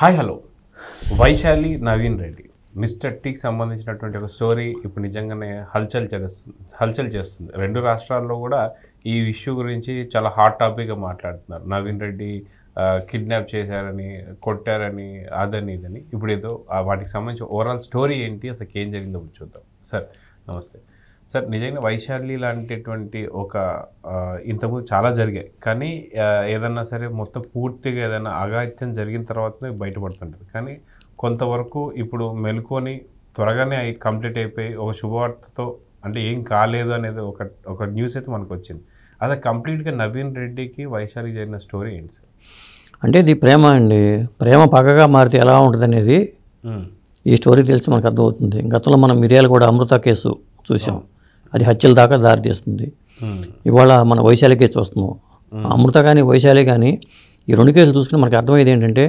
Hi hello Vaishali Naveen Reddy mister టీకి సంబంధించినటువంటి ఒక స్టోరీ ఇప్పుడు నిజంగానే హల్చల్ చేస్తుంది హల్చల్ చేస్తుంది రెండు రాష్ట్రాల్లో కూడా ఈ ఇష్యూ గురించి చాలా హాట్ టాపిక్గా మాట్లాడుతున్నారు నవీన్ రెడ్డి కిడ్నాప్ చేశారని కొట్టారని అదని ఇదని ఇప్పుడు ఏదో వాటికి సంబంధించి ఓవరాల్ స్టోరీ ఏంటి అసలు ఏం జరిగిందో చూద్దాం సార్ నమస్తే సార్ నిజంగా వైశాలి లాంటిటువంటి ఒక ఇంతకుముందు చాలా జరిగాయి కానీ ఏదన్నా సరే మొత్తం పూర్తిగా ఏదైనా అఘాయిత్యం జరిగిన తర్వాతనే బయటపడుతుంటుంది కానీ కొంతవరకు ఇప్పుడు మెలుకొని త్వరగానే అవి కంప్లీట్ అయిపోయి ఒక శుభవార్తతో అంటే ఏం కాలేదు అనేది ఒక ఒక న్యూస్ అయితే మనకు వచ్చింది అదే కంప్లీట్గా నవీన్ రెడ్డికి వైశాలి జరిగిన స్టోరీ ఏంటి సార్ అంటే ఇది ప్రేమ అండి ప్రేమ పక్కగా మారితే ఎలా ఉంటుంది అనేది ఈ స్టోరీ తెలిసి మనకు అర్థమవుతుంది గతంలో మనం మిరియాలు కూడా అమృత కేసు చూసాం అది హత్యల దాకా దారితీస్తుంది ఇవాళ మన వైశాలికే చూస్తున్నాం అమృత కానీ వైశాలి కానీ ఈ రెండు కేసులు చూసుకుని మనకు అర్థమయ్యేది ఏంటంటే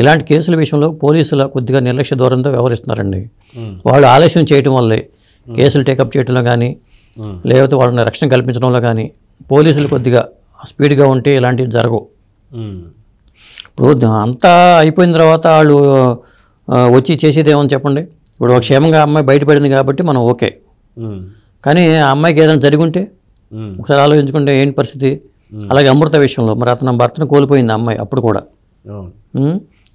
ఇలాంటి కేసుల విషయంలో పోలీసుల కొద్దిగా నిర్లక్ష్య దూరంతో వ్యవహరిస్తున్నారండి వాళ్ళు ఆలస్యం చేయటం వల్లే కేసులు టేకప్ చేయడంలో కానీ లేకపోతే వాళ్ళని రక్షణ కల్పించడంలో కానీ పోలీసులు కొద్దిగా స్పీడ్గా ఉంటే ఇలాంటివి జరగవు ఇప్పుడు అంతా అయిపోయిన తర్వాత వాళ్ళు వచ్చి చేసేదేమని చెప్పండి ఇప్పుడు క్షేమంగా అమ్మాయి బయటపడింది కాబట్టి మనం ఓకే కానీ ఆ అమ్మాయికి ఏదైనా జరుగుంటే ఒకసారి ఆలోచించుకుంటే ఏంటి పరిస్థితి అలాగే అమృత విషయంలో మరి అతను భర్తను కోల్పోయింది అమ్మాయి అప్పుడు కూడా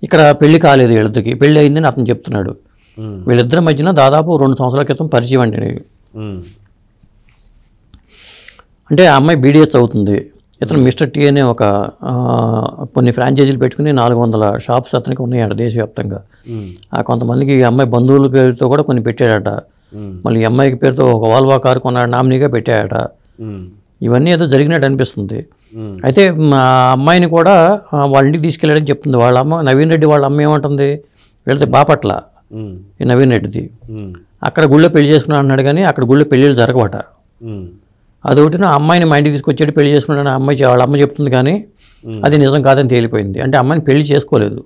ఇక్కడ పెళ్లి కాలేదు వీళ్ళిద్దరికి పెళ్లి అయిందని అతను చెప్తున్నాడు వీళ్ళిద్దరి మధ్యన దాదాపు రెండు సంవత్సరాల క్రితం పరిచయం అండి అంటే ఆ అమ్మాయి బీడీఎస్ అవుతుంది ఇతను మిస్టర్ టీ అనే ఒక కొన్ని ఫ్రాంచైజీలు పెట్టుకుని నాలుగు వందల షాప్స్ అతనికి ఉన్నాయంట దేశవ్యాప్తంగా కొంతమందికి ఈ అమ్మాయి బంధువుల పేరుతో కూడా కొన్ని పెట్టాడట మళ్ళీ అమ్మాయికి పేరుతో ఒక వాల్వా కారు కొన్నాడు నామినీగా పెట్టాయట ఇవన్నీ ఏదో జరిగినట్టు అనిపిస్తుంది అయితే మా అమ్మాయిని కూడా వాళ్ళ ఇంటికి తీసుకెళ్ళాడని చెప్తుంది వాళ్ళ అమ్మ నవీన్ రెడ్డి వాళ్ళ అమ్మ ఏమంటుంది వెళ్తే బాపట్ల ఈ నవీన్ రెడ్డిది అక్కడ గుళ్ళో పెళ్లి చేసుకున్నాడు అన్నాడు కానీ అక్కడ గుళ్ళో పెళ్ళిళ్ళు జరగవట అదొకటి నా అమ్మాయిని మా ఇంటికి తీసుకొచ్చేటి పెళ్లి చేసుకున్నాడు అమ్మాయి వాళ్ళ అమ్మ చెప్తుంది కానీ అది నిజం కాదని తేలిపోయింది అంటే అమ్మాయిని పెళ్లి చేసుకోలేదు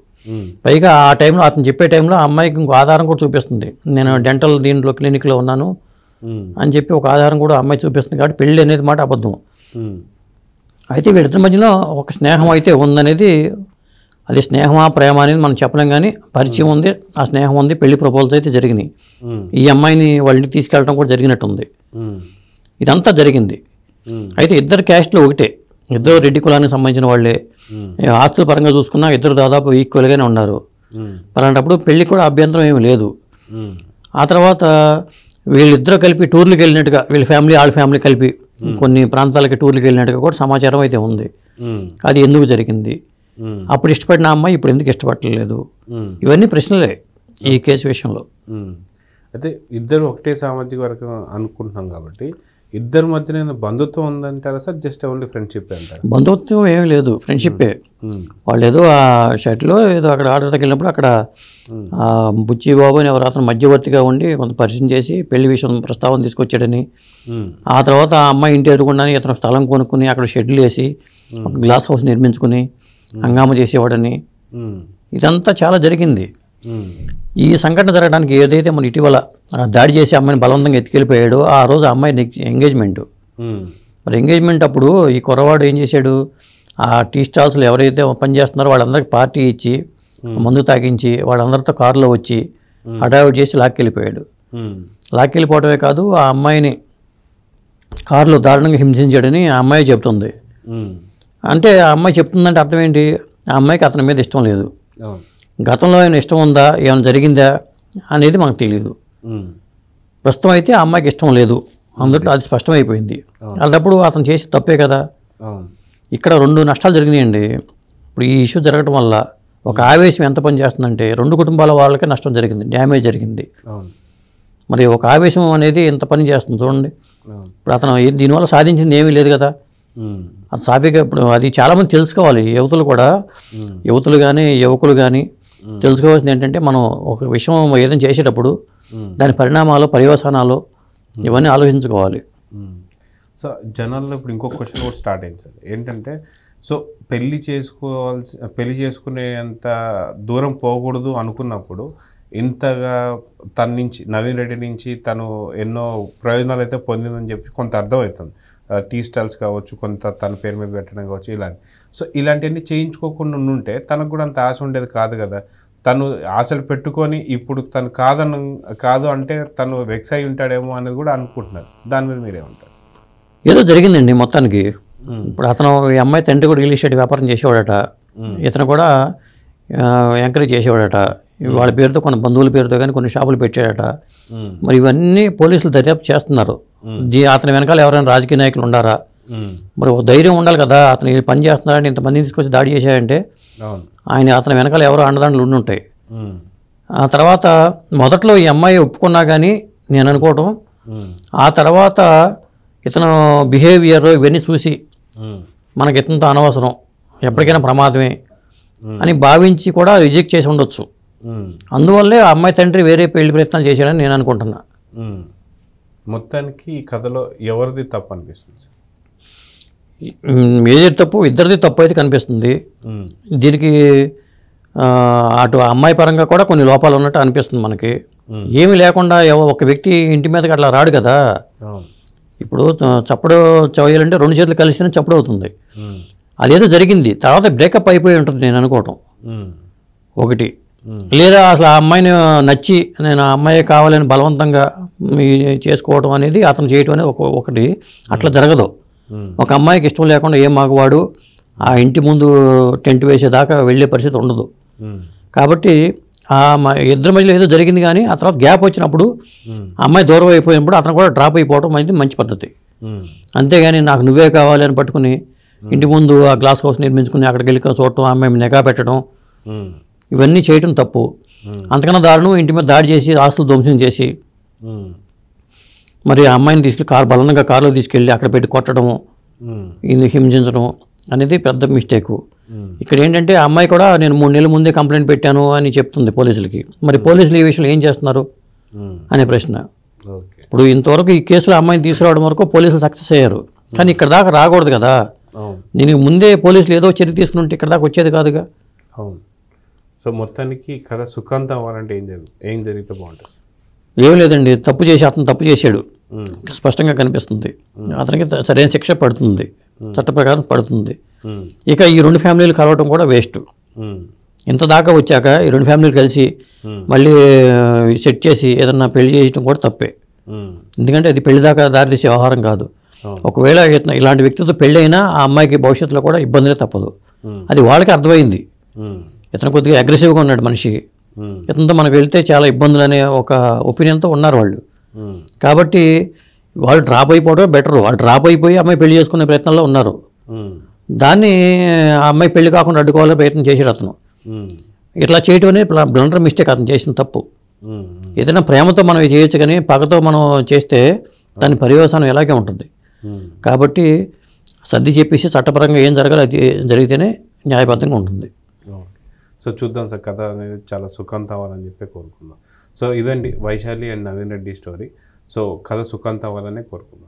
పైగా ఆ టైంలో అతను చెప్పే టైంలో ఆ అమ్మాయికి ఇంకో ఆధారం కూడా చూపిస్తుంది నేను డెంటల్ దీంట్లో క్లినిక్లో ఉన్నాను అని చెప్పి ఒక ఆధారం కూడా అమ్మాయి చూపిస్తుంది కాబట్టి పెళ్ళి అనేది మాట అబద్ధం అయితే వీళ్ళిద్దరి మధ్యలో ఒక స్నేహం అయితే ఉందనేది అది స్నేహమా ప్రేమ అనేది మనం చెప్పలేం కానీ పరిచయం ఉంది ఆ స్నేహం ఉంది పెళ్లి ప్రపోజల్స్ అయితే జరిగినాయి ఈ అమ్మాయిని వాళ్ళని తీసుకెళ్ళడం కూడా జరిగినట్టుంది ఇదంతా జరిగింది అయితే ఇద్దరు క్యాస్ట్లో ఒకటే ఇద్దరు రెడ్డి కులానికి సంబంధించిన వాళ్ళే ఆస్తుల పరంగా చూసుకున్నా ఇద్దరు దాదాపు ఈక్వల్గానే ఉన్నారు అలాంటప్పుడు పెళ్ళికి కూడా అభ్యంతరం ఏమి లేదు ఆ తర్వాత వీళ్ళిద్దరూ కలిపి టూర్లకు వెళ్ళినట్టుగా వీళ్ళ ఫ్యామిలీ వాళ్ళ ఫ్యామిలీ కలిపి కొన్ని ప్రాంతాలకి టూర్లకు వెళ్ళినట్టుగా కూడా సమాచారం అయితే ఉంది అది ఎందుకు జరిగింది అప్పుడు ఇష్టపడిన అమ్మాయి ఇప్పుడు ఎందుకు ఇష్టపడలేదు ఇవన్నీ ప్రశ్నలే ఈ కేసు విషయంలో అయితే ఇద్దరు ఒకటే సామాజిక వర్గం అనుకుంటున్నాం కాబట్టి ఇద్దరి మధ్య బంధుత్వం ఉందంటారా సార్ జస్ట్ ఓన్లీ ఫ్రెండ్షిప్ బంధుత్వం ఏమీ లేదు ఫ్రెండ్షిప్పే వాళ్ళు ఏదో ఆ షర్ట్లో ఏదో అక్కడ ఆర్డర్ తగిలినప్పుడు అక్కడ బుచ్చి బాబు అని ఎవరు అతను మధ్యవర్తిగా ఉండి కొంత పరిచయం చేసి పెళ్లి విషయం ప్రస్తావన తీసుకొచ్చాడని ఆ తర్వాత ఆ అమ్మాయి ఇంటి ఎదురుకుండానే ఇతను స్థలం కొనుక్కుని అక్కడ షెడ్లు వేసి ఒక గ్లాస్ హౌస్ నిర్మించుకుని హంగామా చేసేవాడని ఇదంతా చాలా జరిగింది ఈ సంఘటన జరగడానికి ఏదైతే మన ఇటీవల దాడి చేసి అమ్మాయిని బలవంతంగా ఎత్తుకెళ్ళిపోయాడు ఆ రోజు అమ్మాయి ఎంగేజ్మెంట్ మరి ఎంగేజ్మెంట్ అప్పుడు ఈ కుర్రవాడు ఏం చేశాడు ఆ టీ స్టాల్స్లో ఎవరైతే పనిచేస్తున్నారో వాళ్ళందరికీ పార్టీ ఇచ్చి మందు తాగించి వాళ్ళందరితో కారులో వచ్చి అడాప్ట్ చేసి లాక్కెళ్ళిపోయాడు లాక్కెళ్ళిపోవడమే కాదు ఆ అమ్మాయిని కారులో దారుణంగా హింసించాడని ఆ అమ్మాయి చెప్తుంది అంటే ఆ అమ్మాయి చెప్తుందంటే అర్థం ఏంటి ఆ అమ్మాయికి అతని మీద ఇష్టం లేదు గతంలో ఏమైనా ఇష్టం ఉందా ఏమైనా జరిగిందా అనేది మనకు తెలియదు ప్రస్తుతం అయితే ఆ అమ్మాయికి ఇష్టం లేదు అందులో అది స్పష్టమైపోయింది అలాంటప్పుడు అతను చేసి తప్పే కదా ఇక్కడ రెండు నష్టాలు జరిగినాయండి ఇప్పుడు ఈ ఇష్యూ జరగడం వల్ల ఒక ఆవేశం ఎంత పని చేస్తుందంటే రెండు కుటుంబాల వాళ్ళకే నష్టం జరిగింది డ్యామేజ్ జరిగింది మరి ఒక ఆవేశం అనేది ఇంత పని చేస్తుంది చూడండి ఇప్పుడు అతను దీనివల్ల సాధించింది ఏమీ లేదు కదా అది సాఫీగా ఇప్పుడు అది చాలామంది తెలుసుకోవాలి యువతులు కూడా యువతులు కానీ యువకులు కానీ తెలుసుకోవాల్సింది ఏంటంటే మనం ఒక విషయం ఏదైనా చేసేటప్పుడు దాని పరిణామాలు పర్యవసానాలు ఇవన్నీ ఆలోచించుకోవాలి సో జనాల్లో ఇప్పుడు ఇంకొక క్వశ్చన్ కూడా స్టార్ట్ అయింది సార్ ఏంటంటే సో పెళ్ళి చేసుకోవాల్సి పెళ్ళి చేసుకునేంత దూరం పోకూడదు అనుకున్నప్పుడు ఇంతగా తన నుంచి నవీన్ రెడ్డి నుంచి తను ఎన్నో ప్రయోజనాలు అయితే పొందిందని చెప్పి కొంత అర్థమవుతుంది టీ స్టాల్స్ కావచ్చు కొంత తన పేరు మీద పెట్టడం కావచ్చు ఇలాంటి సో ఇలాంటివన్నీ చేయించుకోకుండా ఉంటే తనకు కూడా అంత ఆశ ఉండేది కాదు కదా తను ఆశలు పెట్టుకొని ఇప్పుడు తను కాదను కాదు అంటే తను వెక్స్ అయి ఉంటాడేమో అనేది కూడా అనుకుంటున్నారు దాని మీద మీరేమంటారు ఏదో జరిగిందండి మొత్తానికి ఇప్పుడు అతను ఈ అమ్మాయి తండ్రి కూడా రియల్ ఎస్టేట్ వ్యాపారం చేసేవాడట ఇతను కూడా ఎంకరేజ్ చేసేవాడట వాళ్ళ పేరుతో కొన్ని బంధువుల పేరుతో కానీ కొన్ని షాపులు పెట్టాడట మరి ఇవన్నీ పోలీసులు దర్యాప్తు చేస్తున్నారు అతని వెనకాల ఎవరైనా రాజకీయ నాయకులు ఉండారా మరి ధైర్యం ఉండాలి కదా అతను పని చేస్తున్నారని ఇంతమంది తీసుకొచ్చి దాడి చేశాడంటే ఆయన అతని వెనకాల ఎవరో అండదండలు ఉండుంటాయి ఆ తర్వాత మొదట్లో ఈ అమ్మాయి ఒప్పుకున్నా కానీ నేను అనుకోవటం ఆ తర్వాత ఇతను బిహేవియర్ ఇవన్నీ చూసి మనకి ఇతనితో అనవసరం ఎప్పటికైనా ప్రమాదమే అని భావించి కూడా రిజెక్ట్ చేసి ఉండొచ్చు అందువల్లే ఆ అమ్మాయి తండ్రి వేరే పెళ్లి ప్రయత్నాలు చేశాడని నేను అనుకుంటున్నా మొత్తానికి ఈ కథలో ఎవరిది తప్పు అనిపిస్తుంది ఏది తప్పు ఇద్దరిది తప్పు అయితే కనిపిస్తుంది దీనికి అటు అమ్మాయి పరంగా కూడా కొన్ని లోపాలు ఉన్నట్టు అనిపిస్తుంది మనకి ఏమి లేకుండా ఒక వ్యక్తి ఇంటి మీదకి అట్లా రాడు కదా ఇప్పుడు చప్పుడు చేయాలంటే రెండు చేతులు కలిసిన చప్పుడు అవుతుంది అదేదో జరిగింది తర్వాత బ్రేకప్ అయిపోయి ఉంటుంది నేను అనుకోవటం ఒకటి లేదా అసలు ఆ అమ్మాయిని నచ్చి నేను ఆ అమ్మాయి కావాలని బలవంతంగా చేసుకోవటం అనేది అతను చేయటం అనేది ఒకటి అట్లా జరగదు ఒక అమ్మాయికి ఇష్టం లేకుండా ఏం మగవాడు ఆ ఇంటి ముందు టెంట్ వేసేదాకా వెళ్ళే పరిస్థితి ఉండదు కాబట్టి ఆ ఇద్దరి మధ్యలో ఏదో జరిగింది కానీ ఆ తర్వాత గ్యాప్ వచ్చినప్పుడు అమ్మాయి దూరం అయిపోయినప్పుడు అతను కూడా డ్రాప్ అయిపోవడం అనేది మంచి పద్ధతి అంతేగాని నాకు నువ్వే కావాలి అని పట్టుకుని ఇంటి ముందు ఆ గ్లాస్ హౌస్ నిర్మించుకుని అక్కడికి వెళ్ళి చూడటం అమ్మాయి నిఘా పెట్టడం ఇవన్నీ చేయటం తప్పు అంతకన్నా దారుణం ఇంటి మీద దాడి చేసి ఆస్తులు ధ్వంసం చేసి మరి ఆ అమ్మాయిని తీసుకెళ్ళి కారు బలంగా కారులో తీసుకెళ్ళి అక్కడ పెట్టి కొట్టడము ఈయన హింసించడం అనేది పెద్ద మిస్టేక్ ఇక్కడ ఏంటంటే ఆ అమ్మాయి కూడా నేను మూడు నెలల ముందే కంప్లైంట్ పెట్టాను అని చెప్తుంది పోలీసులకి మరి పోలీసులు ఈ విషయంలో ఏం చేస్తున్నారు అనే ప్రశ్న ఇప్పుడు ఇంతవరకు ఈ కేసులో అమ్మాయిని తీసుకురావడం వరకు పోలీసులు సక్సెస్ అయ్యారు కానీ ఇక్కడ దాకా రాకూడదు కదా నేను ముందే పోలీసులు ఏదో చర్య తీసుకుంటే ఇక్కడ దాకా వచ్చేది కాదుగా అవును సో మొత్తానికి కథ సుఖాంతం అవ్వాలంటే ఏం జరుగుతుంది ఏం జరిగితే బాగుంటుంది ఏం లేదండి తప్పు చేసి అతను తప్పు చేశాడు స్పష్టంగా కనిపిస్తుంది అతనికి సరైన శిక్ష పడుతుంది చట్ట ప్రకారం పడుతుంది ఇక ఈ రెండు ఫ్యామిలీలు కలవటం కూడా వేస్ట్ ఇంత దాకా వచ్చాక ఈ రెండు ఫ్యామిలీలు కలిసి మళ్ళీ సెట్ చేసి ఏదన్నా పెళ్లి చేయటం కూడా తప్పే ఎందుకంటే అది పెళ్లి దాకా దారితీసే వ్యవహారం కాదు ఒకవేళ ఇలాంటి వ్యక్తితో పెళ్ళైనా ఆ అమ్మాయికి భవిష్యత్తులో కూడా ఇబ్బందులే తప్పదు అది వాళ్ళకి అర్థమైంది ఇతను కొద్దిగా అగ్రెసివ్గా ఉన్నాడు మనిషి Hmm. ఇతనితో మనకు వెళ్తే చాలా ఇబ్బందులు అనే ఒక ఒపీనియన్తో ఉన్నారు వాళ్ళు hmm. కాబట్టి వాళ్ళు డ్రాప్ అయిపోవడం బెటర్ వాళ్ళు డ్రాప్ అయిపోయి అమ్మాయి పెళ్లి చేసుకునే ప్రయత్నంలో ఉన్నారు hmm. దాన్ని ఆ అమ్మాయి పెళ్లి కాకుండా అడ్డుకోవాలని ప్రయత్నం చేశాడు అతను ఇట్లా చేయటం అనేది బ్లండర్ మిస్టేక్ అతను చేసిన తప్పు ఏదైనా ప్రేమతో మనం చేయొచ్చు కానీ పగతో మనం చేస్తే దాని పర్యవసానం ఇలాగే ఉంటుంది కాబట్టి సర్ది చెప్పేసి చట్టపరంగా ఏం జరగాలి అది జరిగితేనే న్యాయబద్ధంగా ఉంటుంది సో చూద్దాం సార్ కథ అనేది చాలా సుఖాంత్ అవ్వాలని చెప్పి కోరుకుందాం సో ఇదండి Vaishali and Naveen Reddy story so కథ సుఖాంత్ అవ్వాలనే కోరుకుందాం